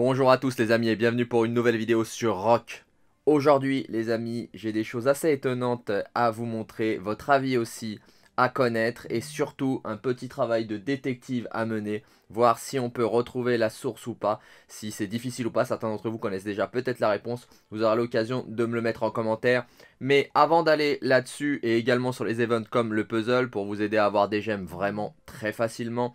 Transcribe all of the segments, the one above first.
Bonjour à tous les amis et bienvenue pour une nouvelle vidéo sur Rock. Aujourd'hui les amis, j'ai des choses assez étonnantes à vous montrer, votre avis aussi à connaître et surtout un petit travail de détective à mener, voir si on peut retrouver la source ou pas, si c'est difficile ou pas, certains d'entre vous connaissent déjà peut-être la réponse, vous aurez l'occasion de me le mettre en commentaire. Mais avant d'aller là-dessus et également sur les events comme le puzzle pour vous aider à avoir des gemmes vraiment très facilement,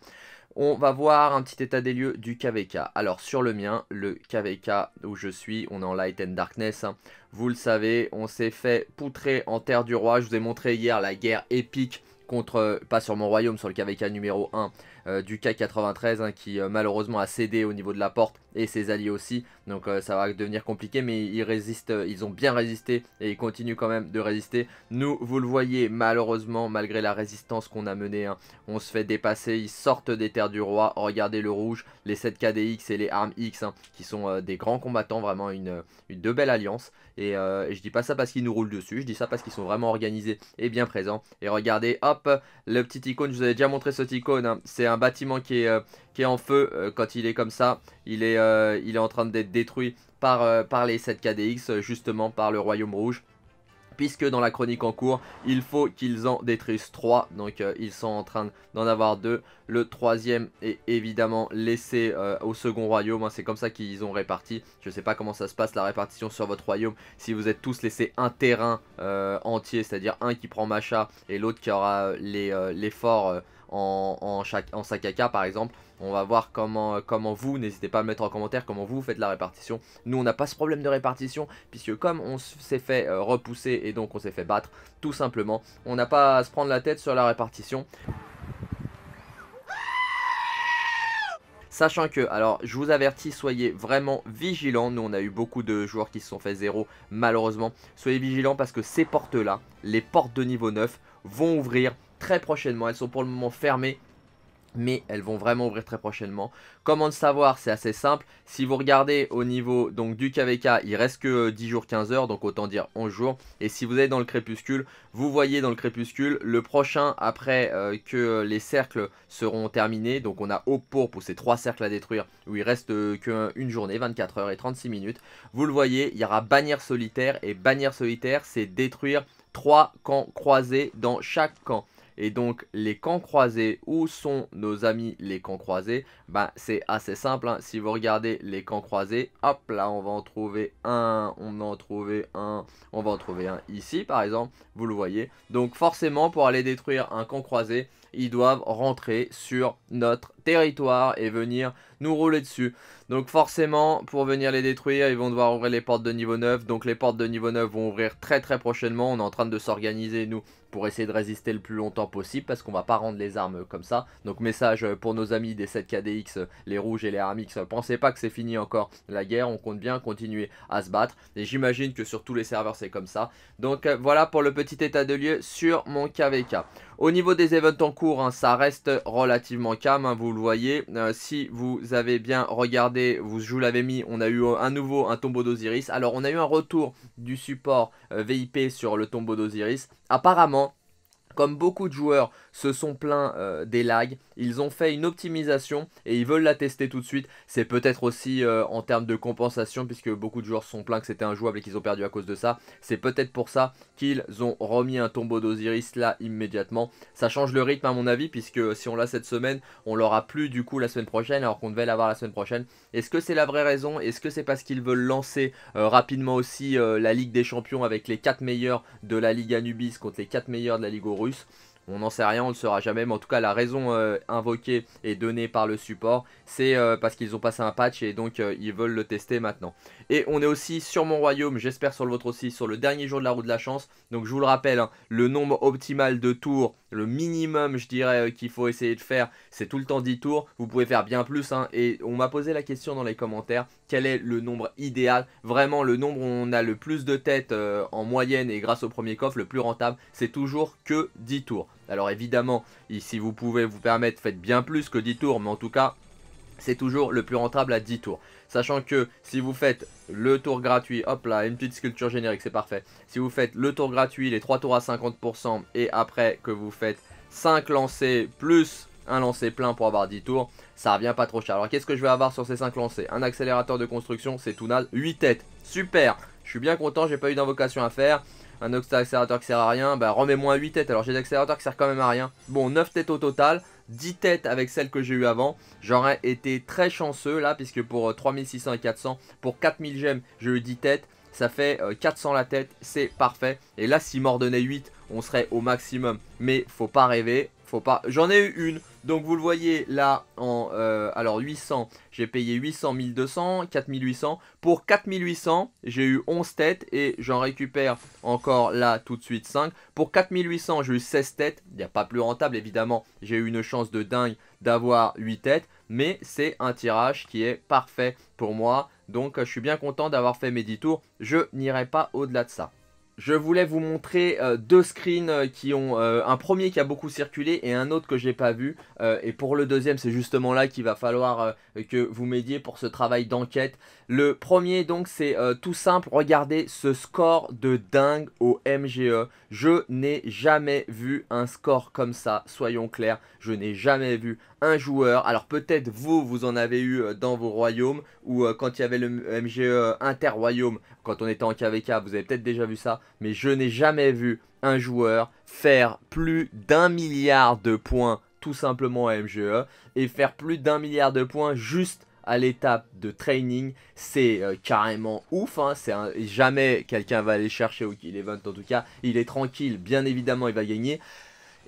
on va voir un petit état des lieux du KVK. Alors sur le mien, le KVK où je suis, on est en Light and Darkness. Hein. Vous le savez, on s'est fait poutrer en Terre du Roi. Je vous ai montré hier la guerre épique contre, euh, pas sur mon royaume, sur le KVK numéro 1 euh, du K93 hein, qui euh, malheureusement a cédé au niveau de la porte et ses alliés aussi. Donc euh, ça va devenir compliqué mais ils résistent, ils ont bien résisté et ils continuent quand même de résister. Nous, vous le voyez, malheureusement, malgré la résistance qu'on a menée, hein, on se fait dépasser. Ils sortent des terres du roi. Regardez le rouge, les 7 KDX et les armes X hein, qui sont des grands combattants, vraiment une, une de belles alliances. Et, je dis pas ça parce qu'ils nous roulent dessus, je dis ça parce qu'ils sont vraiment organisés et bien présents. Et regardez, hop, le petit icône, je vous avais déjà montré cette icône, c'est un bâtiment qui est, euh, qui est en feu euh, quand il est comme ça. Il est, euh, il est en train d'être détruit par, les 7 KDX, justement par le Royaume Rouge puisque dans la chronique en cours, il faut qu'ils en détruisent 3, donc ils sont en train d'en avoir 2. Le troisième est évidemment laissé au second royaume, hein. c'est comme ça qu'ils ont réparti. Je ne sais pas comment ça se passe la répartition sur votre royaume, si vous êtes tous laissés un terrain entier, c'est-à-dire un qui prend Macha et l'autre qui aura les, les forts en, en, chaque, en par exemple. On va voir comment, euh, comment vous, n'hésitez pas à me mettre en commentaire comment vous faites la répartition. Nous on n'a pas ce problème de répartition puisque comme on s'est fait euh, repousser et donc on s'est fait battre tout simplement, on n'a pas à se prendre la tête sur la répartition. Sachant que, alors je vous avertis, soyez vraiment vigilants. Nous on a eu beaucoup de joueurs qui se sont fait zéro malheureusement. Soyez vigilants parce que ces portes là, les portes de niveau 9, vont ouvrir très prochainement. Elles sont pour le moment fermées mais elles vont vraiment ouvrir très prochainement. Comment le savoir C'est assez simple. Si vous regardez au niveau donc, du KVK, il reste que 10 euh, jours, 15 heures, donc autant dire 11 jours. Et si vous êtes dans le crépuscule, vous voyez dans le crépuscule le prochain après euh, que les cercles seront terminés. Donc on a au pour pour ces 3 cercles à détruire où il reste euh, qu'une journée, 24 heures et 36 minutes. Vous le voyez, il y aura bannière solitaire et bannière solitaire c'est détruire trois camps croisés dans chaque camp. Et donc les camps croisés, où sont nos amis les camps croisés ben, C'est assez simple, hein. si vous regardez les camps croisés, hop là on va en trouver un, on va en trouver un, on va en trouver un ici par exemple, vous le voyez. Donc forcément pour aller détruire un camp croisé, ils doivent rentrer sur notre territoire et venir nous rouler dessus. Donc forcément, pour venir les détruire, ils vont devoir ouvrir les portes de niveau 9. Donc les portes de niveau 9 vont ouvrir très très prochainement. On est en train de s'organiser, nous, pour essayer de résister le plus longtemps possible parce qu'on va pas rendre les armes comme ça. Donc message pour nos amis des 7 KDX, les rouges et les Armix, pensez pas que c'est fini encore la guerre, on compte bien continuer à se battre et j'imagine que sur tous les serveurs c'est comme ça. Donc euh, voilà pour le petit état de lieu sur mon KVK. Au niveau des events en cours, hein, ça reste relativement calme, hein, vous vous le voyez. Euh, si vous avez bien regardé, vous, je vous l'avais mis, on a eu un euh, nouveau un tombeau d'Osiris. Alors on a eu un retour du support euh, VIP sur le tombeau d'Osiris. Apparemment, comme beaucoup de joueurs se sont plaints euh, des lags, ils ont fait une optimisation et ils veulent la tester tout de suite. C'est peut-être aussi euh, en termes de compensation, puisque beaucoup de joueurs se sont plaints que c'était un injouable et qu'ils ont perdu à cause de ça. C'est peut-être pour ça qu'ils ont remis un tombeau d'Osiris là immédiatement. Ça change le rythme à mon avis, puisque si on l'a cette semaine, on l'aura plus du coup la semaine prochaine, alors qu'on devait l'avoir la semaine prochaine. Est-ce que c'est la vraie raison Est-ce que c'est parce qu'ils veulent lancer euh, rapidement aussi la Ligue des Champions avec les 4 meilleurs de la Ligue Anubis contre les 4 meilleurs de la Ligue Euro on n'en sait rien, on ne le saura jamais, mais en tout cas la raison euh, invoquée et donnée par le support, c'est euh, parce qu'ils ont passé un patch et donc euh, ils veulent le tester maintenant. Et on est aussi sur mon royaume, j'espère sur le vôtre aussi, sur le dernier jour de la roue de la chance. Donc je vous le rappelle, hein, le nombre optimal de tours le minimum, je dirais, euh, qu'il faut essayer de faire, c'est tout le temps 10 tours. Vous pouvez faire bien plus. Hein. Et on m'a posé la question dans les commentaires, quel est le nombre idéal Vraiment, le nombre où on a le plus de têtes euh, en moyenne et grâce au premier coffre, le plus rentable, c'est toujours que 10 tours. Alors évidemment, si vous pouvez vous permettre, faites bien plus que 10 tours. Mais en tout cas, c'est toujours le plus rentable à 10 tours. Sachant que si vous faites le tour gratuit, hop là, une petite sculpture générique, c'est parfait. Si vous faites le tour gratuit, les 3 tours à 50%, et après que vous faites 5 lancers plus un lancer plein pour avoir 10 tours, ça revient pas trop cher. Alors qu'est-ce que je vais avoir sur ces 5 lancers Un accélérateur de construction, c'est tout naze, 8 têtes, super Je suis bien content, j'ai pas eu d'invocation à faire. Un accélérateur qui sert à rien, bah remets-moi 8 têtes. Alors j'ai des accélérateurs qui sert quand même à rien. Bon, 9 têtes au total. 10 têtes avec celle que j'ai eu avant. J'aurais été très chanceux là, puisque pour 3600 euh, et 400, pour 4000 gemmes, j'ai eu 10 têtes. Ça fait 400 euh, la tête, c'est parfait. Et là, si m'ordonnait 8, on serait au maximum. Mais faut pas rêver, pas. J'en ai eu une. Donc vous le voyez là en euh, alors 800, j'ai payé 800, 1200, 4800. Pour 4800, j'ai eu 11 têtes et j'en récupère encore là tout de suite 5. Pour 4800, j'ai eu 16 têtes. Il n'y a pas plus rentable évidemment. J'ai eu une chance de dingue d'avoir 8 têtes, mais c'est un tirage qui est parfait pour moi. Donc je suis bien content d'avoir fait mes 10 tours. Je n'irai pas au-delà de ça je voulais vous montrer euh, deux screens euh, qui ont euh, un premier qui a beaucoup circulé et un autre que j'ai pas vu et pour le deuxième c'est justement là qu'il va falloir que vous m'aidiez pour ce travail d'enquête le premier donc c'est tout simple regardez ce score de dingue au MGE je n'ai jamais vu un score comme ça soyons clairs je n'ai jamais vu un joueur. Alors peut-être vous, vous en avez eu euh, dans vos royaumes, ou euh, quand il y avait le MGE euh, inter-royaume, quand on était en KVK, vous avez peut-être déjà vu ça, mais je n'ai jamais vu un joueur faire plus d'un milliard de points tout simplement MGE, et faire plus d'un milliard de points juste à l'étape de training, c'est carrément ouf. Hein, c'est jamais quelqu'un va aller chercher au Kill Event en tout cas. Il est tranquille, bien évidemment, il va gagner.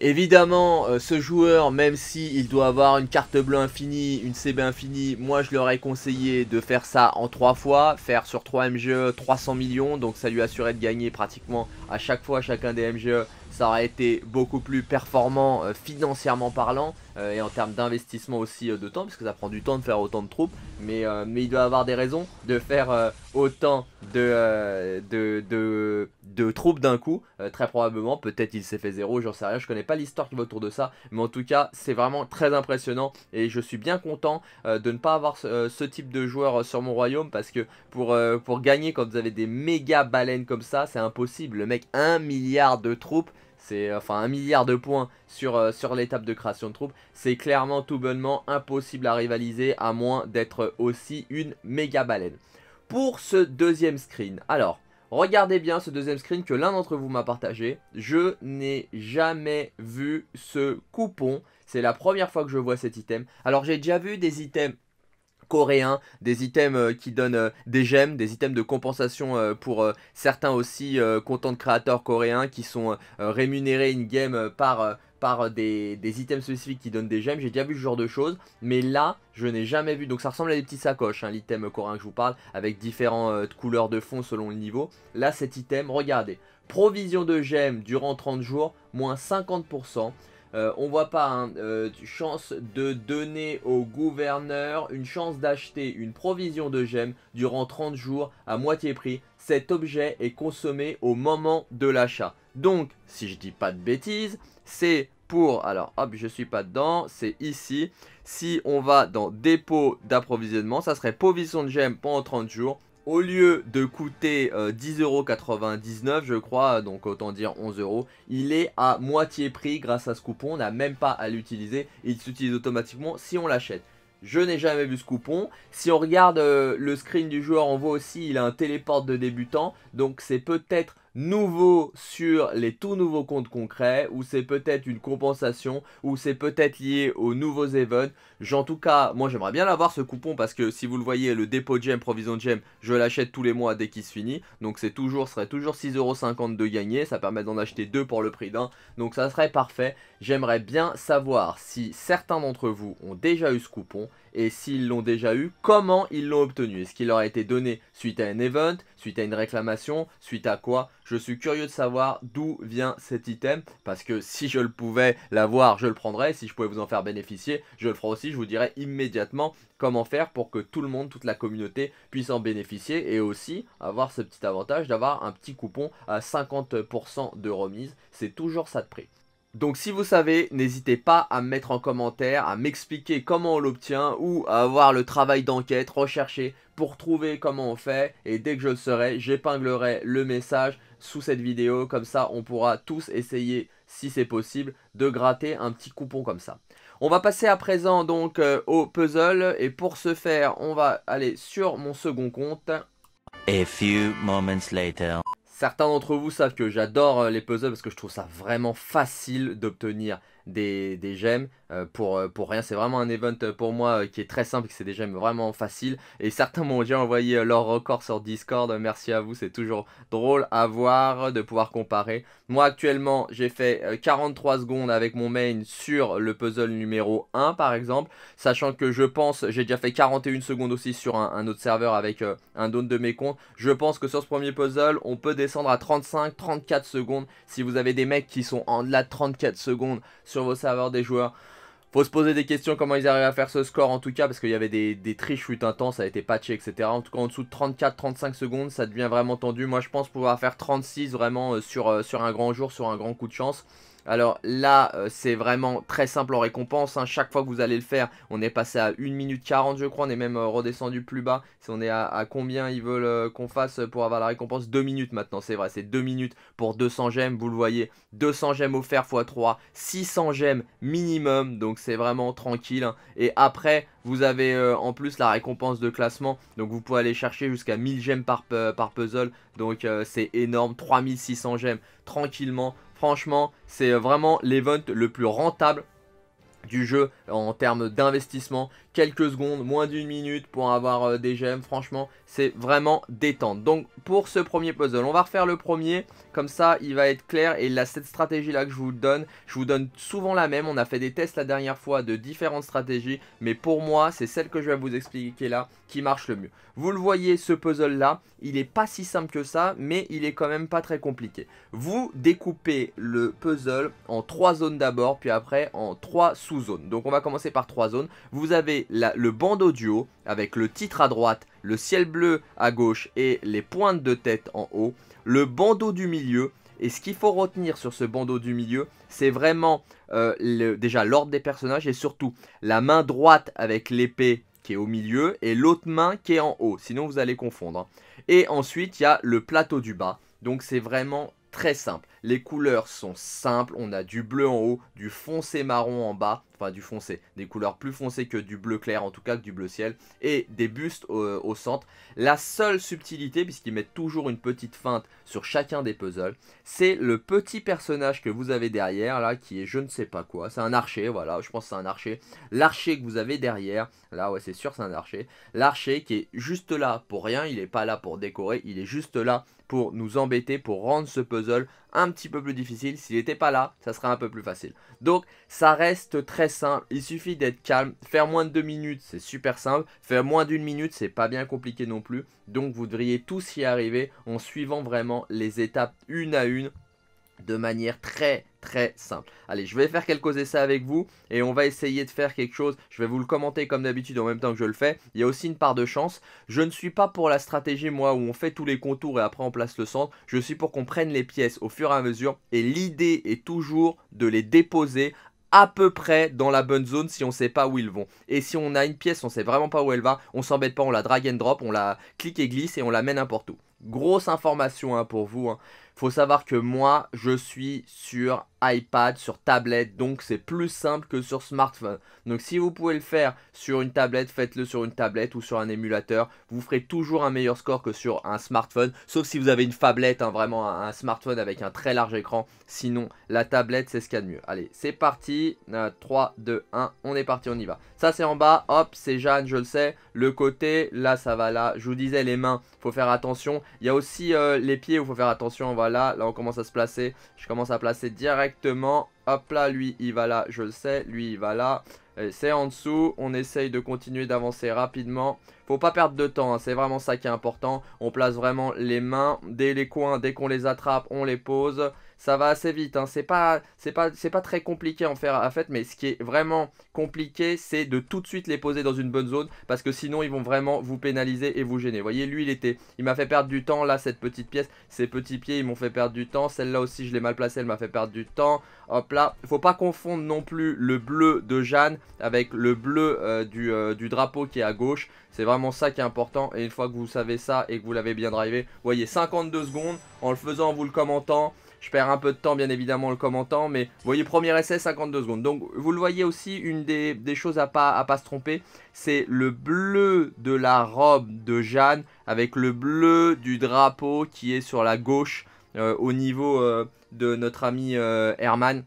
Évidemment, euh, ce joueur, même s'il il doit avoir une carte bleue infinie, une CB infinie, moi je leur ai conseillé de faire ça en 3 fois, faire sur 3 MGE 300 millions, donc ça lui assurait de gagner pratiquement à chaque fois chacun des MGE, ça aurait été beaucoup plus performant euh, financièrement parlant, euh, et en termes d'investissement aussi de temps, parce que ça prend du temps de faire autant de troupes, mais, mais il doit avoir des raisons de faire autant de, de, de, de troupes d'un coup, euh, très probablement, peut-être il s'est fait zéro, j'en sais rien, je connais pas l'histoire qui va autour de ça, mais en tout cas c'est vraiment très impressionnant et je suis bien content euh, de ne pas avoir ce, euh, type de joueur sur mon royaume parce que pour, pour gagner quand vous avez des méga baleines comme ça, c'est impossible, le mec un milliard de troupes, c'est enfin un milliard de points sur, sur l'étape de création de troupes. C'est clairement tout bonnement impossible à rivaliser à moins d'être aussi une méga baleine. Pour ce deuxième screen, alors Regardez bien ce deuxième screen que l'un d'entre vous m'a partagé. Je n'ai jamais vu ce coupon. C'est la première fois que je vois cet item. Alors j'ai déjà vu des items coréens, des items euh, qui donnent euh, des gemmes, des items de compensation euh, pour certains aussi contents de créateurs coréens qui sont rémunérés une game par euh, des, items spécifiques qui donnent des gemmes. J'ai déjà vu ce genre de choses, mais là, je n'ai jamais vu. Donc ça ressemble à des petits sacoches, un hein, l'item corin que je vous parle, avec différentes euh, couleurs de fond selon le niveau. Là, cet item, regardez, provision de gemmes durant 30 jours, moins 50%. Euh, on voit pas, hein, une chance de donner au gouverneur une chance d'acheter une provision de gemmes durant 30 jours à moitié prix. Cet objet est consommé au moment de l'achat. Donc, si je dis pas de bêtises, c'est pour, alors hop, je suis pas dedans, c'est ici. Si on va dans dépôt d'approvisionnement, ça serait provision de gem pendant 30 jours. Au lieu de coûter 10,99€, euh, je crois, donc autant dire 11€, il est à moitié prix grâce à ce coupon. On n'a même pas à l'utiliser, il s'utilise automatiquement si on l'achète. Je n'ai jamais vu ce coupon. Si on regarde euh, le screen du joueur, on voit aussi il a un téléporte de débutant. Donc c'est peut-être nouveau sur les tout nouveaux comptes concrets, ou c'est peut-être une compensation, ou c'est peut-être lié aux nouveaux events. En tout cas, moi j'aimerais bien l'avoir ce coupon parce que si vous le voyez, le dépôt de gem, provision de gem, je l'achète tous les mois dès qu'il se finit. Donc c'est toujours, serait toujours 6,50€ de gagner, ça permet d'en acheter deux pour le prix d'un. Donc ça serait parfait. J'aimerais bien savoir si certains d'entre vous ont déjà eu ce coupon et s'ils l'ont déjà eu, comment ils l'ont obtenu. Est-ce qu'il leur a été donné suite à un event, suite à une réclamation, suite à quoi Je suis curieux de savoir d'où vient cet item, parce que si je le pouvais l'avoir, je le prendrais, si je pouvais vous en faire bénéficier, je le ferai aussi, je vous dirai immédiatement comment faire pour que tout le monde, toute la communauté puisse en bénéficier et aussi avoir ce petit avantage d'avoir un petit coupon à 50% de remise, c'est toujours ça de prix. Donc si vous savez, n'hésitez pas à me mettre en commentaire, à m'expliquer comment on l'obtient ou à avoir le travail d'enquête, recherché pour trouver comment on fait. Et dès que je le serai, j'épinglerai le message sous cette vidéo. Comme ça, on pourra tous essayer, si c'est possible, de gratter un petit coupon comme ça. On va passer à présent donc euh, au puzzle. Et pour ce faire, on va aller sur mon second compte. A few moments later. Certains d'entre vous savent que j'adore euh, les puzzles parce que je trouve ça vraiment facile d'obtenir des, gemmes euh, pour, euh, pour rien. C'est vraiment un event euh, pour moi qui est très simple, c'est des gemmes vraiment faciles. Et certains m'ont déjà envoyé leur record sur Discord. Merci à vous, c'est toujours drôle à voir de pouvoir comparer. Moi actuellement, j'ai fait 43 secondes avec mon main sur le puzzle numéro 1 par exemple. Sachant que je pense, j'ai déjà fait 41 secondes aussi sur un, autre serveur avec un don de mes comptes. Je pense que sur ce premier puzzle, on peut descendre à 35, 34 secondes. Si vous avez des mecs qui sont en delà de 34 secondes sur vos serveurs des joueurs. Faut se poser des questions comment ils arrivent à faire ce score en tout cas parce qu'il y avait des, triches chutes intenses, ça a été patché etc. En tout cas en dessous de 34-35 secondes ça devient vraiment tendu. Moi je pense pouvoir faire 36 vraiment euh, sur, euh, sur un grand jour, sur un grand coup de chance. Alors là, euh, c'est vraiment très simple en récompense. Hein. Chaque fois que vous allez le faire, on est passé à 1 minute 40, je crois. On est même euh, redescendu plus bas. Si on est à, combien ils veulent euh, qu'on fasse pour avoir la récompense 2 minutes maintenant, c'est vrai. C'est 2 minutes pour 200 gemmes. Vous le voyez, 200 gemmes offert x 3, 600 gemmes minimum. Donc c'est vraiment tranquille. Hein. Et après, vous avez en plus la récompense de classement. Donc vous pouvez aller chercher jusqu'à 1000 gemmes par, par puzzle. Donc c'est énorme. 3600 gemmes tranquillement. Franchement, c'est vraiment l'event le plus rentable du jeu en termes d'investissement quelques secondes, moins d'une minute pour avoir euh, des gemmes. Franchement, c'est vraiment détente. Donc pour ce premier puzzle, on va refaire le premier. Comme ça, il va être clair. Et là, cette stratégie là que je vous donne, je vous donne souvent la même. On a fait des tests la dernière fois de différentes stratégies. Mais pour moi, c'est celle que je vais vous expliquer là qui marche le mieux. Vous le voyez, ce puzzle là, il est pas si simple que ça. Mais il est quand même pas très compliqué. Vous découpez le puzzle en trois zones d'abord. Puis après en trois sous-zones. Donc on va commencer par trois zones. Vous avez le bandeau du haut avec le titre à droite, le ciel bleu à gauche et les pointes de tête en haut, le bandeau du milieu. Et ce qu'il faut retenir sur ce bandeau du milieu, c'est vraiment euh, déjà l'ordre des personnages et surtout la main droite avec l'épée qui est au milieu et l'autre main qui est en haut, sinon vous allez confondre. Hein. Et ensuite, il y a le plateau du bas, donc c'est vraiment très simple. Les couleurs sont simples, on a du bleu en haut, du foncé marron en bas, enfin du foncé, des couleurs plus foncées que du bleu clair en tout cas, que du bleu ciel, et des bustes au, centre. La seule subtilité, puisqu'ils mettent toujours une petite feinte sur chacun des puzzles, c'est le petit personnage que vous avez derrière, là, qui est je ne sais pas quoi, c'est un archer, voilà, je pense c'est un archer, l'archer que vous avez derrière, là ouais c'est sûr c'est un archer, l'archer qui est juste là pour rien, il n'est pas là pour décorer, il est juste là pour nous embêter, pour rendre ce puzzle un petit peu plus difficile. S'il n'était pas là, ça serait un peu plus facile. Donc, ça reste très simple. Il suffit d'être calme. Faire moins de 2 minutes, c'est super simple. Faire moins d'une minute, c'est pas bien compliqué non plus. Donc, vous devriez tous y arriver en suivant vraiment les étapes une à une de manière très très simple. Allez, je vais faire quelques essais avec vous et on va essayer de faire quelque chose. Je vais vous le commenter comme d'habitude en même temps que je le fais. Il y a aussi une part de chance. Je ne suis pas pour la stratégie, moi, où on fait tous les contours et après on place le centre. Je suis pour qu'on prenne les pièces au fur et à mesure et l'idée est toujours de les déposer à peu près dans la bonne zone si on sait pas où ils vont. Et si on a une pièce, on sait vraiment pas où elle va, on s'embête pas, on la drag and drop, on la clique et glisse et on la met n'importe où. Grosse information hein, pour vous. Hein. Faut savoir que moi, je suis sur iPad, sur tablette, donc c'est plus simple que sur smartphone. Donc si vous pouvez le faire sur une tablette, faites-le sur une tablette ou sur un émulateur. Vous ferez toujours un meilleur score que sur un smartphone, sauf si vous avez une phablette, hein, vraiment un, smartphone avec un très large écran. Sinon, la tablette, c'est ce qu'il y a de mieux. Allez, c'est parti. 3, 2, 1, on est parti, on y va. Ça, c'est en bas, hop, c'est Jeanne, je le sais. Le côté, là, ça va là. Je vous disais, les mains, faut faire attention. Il y a aussi euh, les pieds où faut faire attention, voilà là, là on commence à se placer. Je commence à placer directement. Hop là, lui il va là, je le sais. Lui il va là. C'est en dessous, on essaye de continuer d'avancer rapidement. Faut pas perdre de temps, hein. c'est vraiment ça qui est important. On place vraiment les mains dès les coins, dès qu'on les attrape, on les pose ça va assez vite. Hein. C'est pas, très compliqué en faire à fait, mais ce qui est vraiment compliqué, c'est de tout de suite les poser dans une bonne zone parce que sinon ils vont vraiment vous pénaliser et vous gêner. Vous voyez, lui il était, il m'a fait perdre du temps là cette petite pièce, ces petits pieds ils m'ont fait perdre du temps. Celle-là aussi je l'ai mal placée, elle m'a fait perdre du temps. Hop là, faut pas confondre non plus le bleu de Jeanne avec le bleu euh, du, euh, du drapeau qui est à gauche. C'est vraiment ça qui est important et une fois que vous savez ça et que vous l'avez bien drivé, vous voyez 52 secondes en le faisant, en vous le commentant. Je perds un peu de temps bien évidemment en le commentant, mais vous voyez premier essai 52 secondes. Donc vous le voyez aussi, une des, choses à pas, à pas se tromper, c'est le bleu de la robe de Jeanne avec le bleu du drapeau qui est sur la gauche euh, au niveau euh, de notre ami euh, Herman.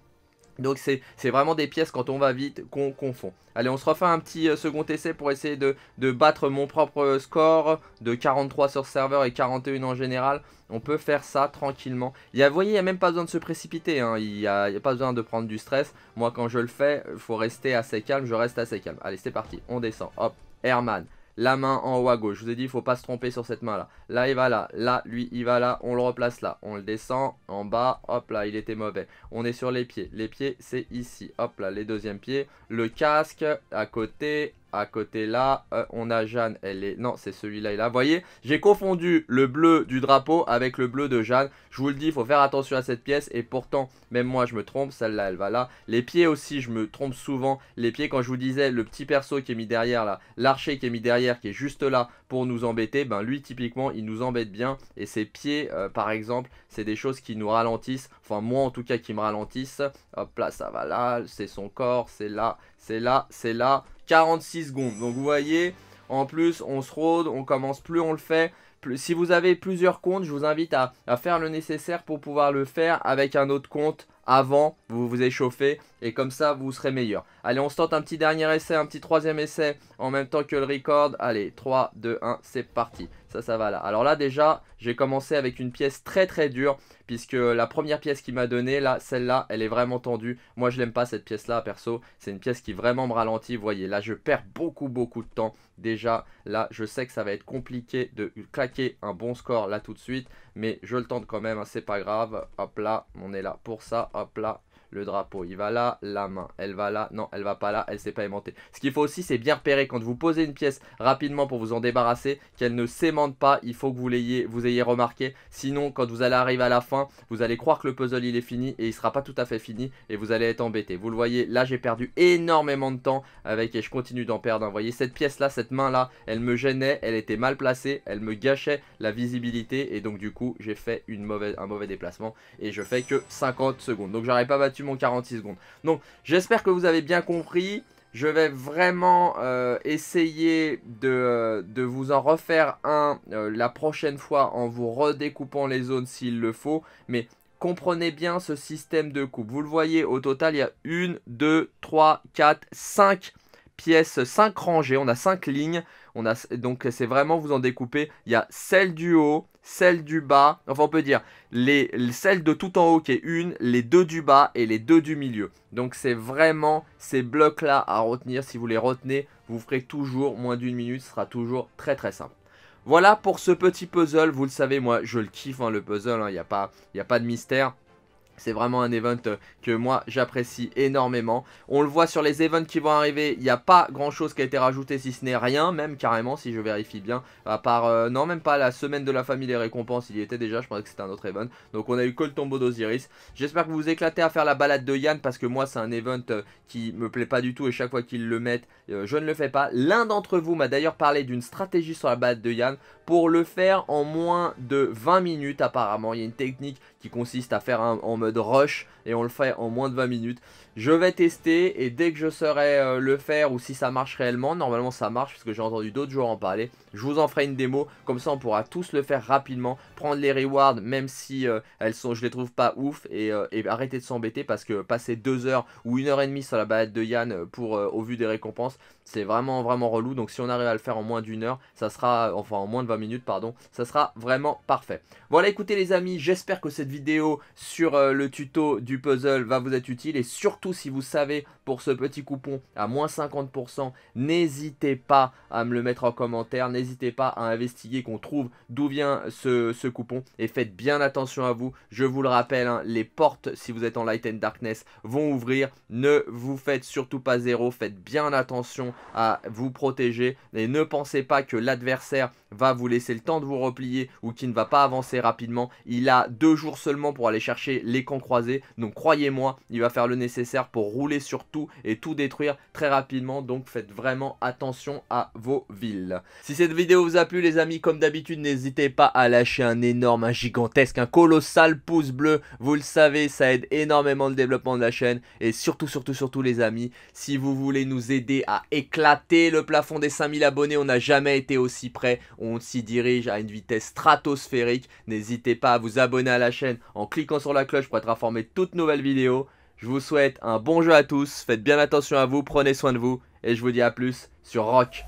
Donc c'est vraiment des pièces quand on va vite qu'on confond. Allez, on se refait un petit euh, second essai pour essayer de, battre mon propre euh, score de 43 sur serveur et 41 en général. On peut faire ça tranquillement. y a, vous voyez, il n'y a même pas besoin de se précipiter. Hein. Il n'y a, pas besoin de prendre du stress. Moi, quand je le fais, il faut rester assez calme. Je reste assez calme. Allez, c'est parti. On descend. Hop, Herman la main en haut à gauche. Je vous ai dit, il faut pas se tromper sur cette main-là. Là, il va là. Là, lui, il va là. On le replace là. On le descend en bas. Hop là, il était mauvais. On est sur les pieds. Les pieds, c'est ici. Hop là, les deuxièmes pieds. Le casque à côté, à côté là, euh, on a Jeanne, elle est... Non, c'est celui-là, il a... Vous voyez, j'ai confondu le bleu du drapeau avec le bleu de Jeanne. Je vous le dis, il faut faire attention à cette pièce. Et pourtant, même moi, je me trompe. Celle-là, elle va là. Les pieds aussi, je me trompe souvent. Les pieds, quand je vous disais, le petit perso qui est mis derrière là, l'archer qui est mis derrière, qui est juste là pour nous embêter, ben lui, typiquement, il nous embête bien. Et ses pieds, euh, par exemple, c'est des choses qui nous ralentissent. Enfin, moi, en tout cas, qui me ralentissent. Hop là, ça va là. C'est son corps, c'est là, c'est là, c'est là. 46 secondes. Donc vous voyez, en plus, on se rôde, on commence, plus on le fait, si vous avez plusieurs comptes, je vous invite à, faire le nécessaire pour pouvoir le faire avec un autre compte avant, vous vous échauffez et comme ça vous serez meilleur. Allez, on se tente un petit dernier essai, un petit troisième essai en même temps que le record. Allez, 3, 2, 1, c'est parti ça, ça va là. Alors là, déjà, j'ai commencé avec une pièce très très dure, puisque la première pièce qu'il m'a donné, là, celle-là, elle est vraiment tendue. Moi, je l'aime pas cette pièce-là, perso. C'est une pièce qui vraiment me ralentit. Vous voyez, là, je perds beaucoup beaucoup de temps. Déjà, là, je sais que ça va être compliqué de claquer un bon score là tout de suite, mais je le tente quand même, hein, c'est pas grave. Hop là, on est là pour ça, hop là, le drapeau, il va là, la main, elle va là, non, elle va pas là, elle s'est pas aimantée. Ce qu'il faut aussi, c'est bien repérer quand vous posez une pièce rapidement pour vous en débarrasser, qu'elle ne s'aimante pas, il faut que vous l'ayez, vous ayez remarqué. Sinon, quand vous allez arriver à la fin, vous allez croire que le puzzle il est fini et il sera pas tout à fait fini et vous allez être embêté. Vous le voyez, là j'ai perdu énormément de temps avec et je continue d'en perdre. Hein. Vous voyez, cette pièce là, cette main là, elle me gênait, elle était mal placée, elle me gâchait la visibilité et donc du coup j'ai fait une mauvaise, un mauvais déplacement et je fais que 50 secondes. Donc j'arrive pas battu mon 46 secondes. Donc j'espère que vous avez bien compris. Je vais vraiment euh, essayer euh, de, vous en refaire un euh, la prochaine fois en vous redécoupant les zones s'il le faut. Mais comprenez bien ce système de coupe. Vous le voyez, au total, il y a une, deux, trois, quatre, cinq pièces, 5 rangées. On a 5 lignes. On a, donc c'est vraiment, vous en découper Il y a celle du haut, celle du bas, enfin on peut dire les, celle de tout en haut qui est une, les deux du bas et les deux du milieu. Donc c'est vraiment ces blocs-là à retenir. Si vous les retenez, vous ferez toujours moins d'une minute, ce sera toujours très très simple. Voilà pour ce petit puzzle, vous le savez, moi je le kiffe hein, le puzzle, hein. il n'y a, pas de mystère. C'est vraiment un event euh, que moi j'apprécie énormément. On le voit sur les events qui vont arriver, il n'y a pas grand chose qui a été rajouté si ce n'est rien, même carrément si je vérifie bien. À part, euh, non même pas la semaine de la famille des récompenses, il y était déjà, je pensais que c'était un autre event. Donc on a eu que le tombeau d'Osiris. J'espère que vous vous éclatez à faire la balade de Yann parce que moi c'est un event euh, qui me plaît pas du tout et chaque fois qu'ils le mettent, je ne le fais pas. L'un d'entre vous m'a d'ailleurs parlé d'une stratégie sur la balade de Yann pour le faire en moins de 20 minutes apparemment. Il y a une technique qui consiste à faire en mode rush et on le fait en moins de 20 minutes. Je vais tester et dès que je saurai euh, le faire ou si ça marche réellement, normalement ça marche puisque j'ai entendu d'autres joueurs en parler, je vous en ferai une démo, comme ça on pourra tous le faire rapidement, prendre les rewards même si euh, elles sont, je les trouve pas ouf et, euh, arrêter de s'embêter parce que passer 2 heures ou 1 heure et demie sur la balade de Yann pour, au vu des récompenses, c'est vraiment vraiment relou. Donc si on arrive à le faire en moins d'une heure, ça sera, enfin en moins de 20 minutes, pardon, ça sera vraiment parfait. Voilà, écoutez les amis, j'espère que cette vidéo sur euh, le tuto du puzzle va vous être utile. Et surtout si vous savez pour ce petit coupon à moins 50%. N'hésitez pas à me le mettre en commentaire, n'hésitez pas à investiguer qu'on trouve d'où vient ce, coupon et faites bien attention à vous. Je vous le rappelle, hein, les portes, si vous êtes en Light and Darkness, vont ouvrir. Ne vous faites surtout pas zéro, faites bien attention à vous protéger et ne pensez pas que l'adversaire va vous laisser le temps de vous replier ou qu'il ne va pas avancer rapidement. Il a deux jours seulement pour aller chercher les camps croisés. Donc croyez-moi, il va faire le nécessaire pour rouler sur tout et tout détruire très rapidement. Donc faites vraiment attention à vos villes. Si cette vidéo vous a plu les amis, comme d'habitude, n'hésitez pas à lâcher un énorme, un gigantesque, un colossal pouce bleu. Vous le savez, ça aide énormément le développement de la chaîne. Et surtout, surtout, surtout les amis, si vous voulez nous aider à éclater le plafond des 5000 abonnés, on n'a jamais été aussi près. On s'y dirige à une vitesse stratosphérique. N'hésitez pas à vous abonner à la chaîne en cliquant sur la cloche pour être informé de toutes nouvelles vidéos. Je vous souhaite un bon jeu à tous, faites bien attention à vous, prenez soin de vous, et je vous dis à plus sur Rock.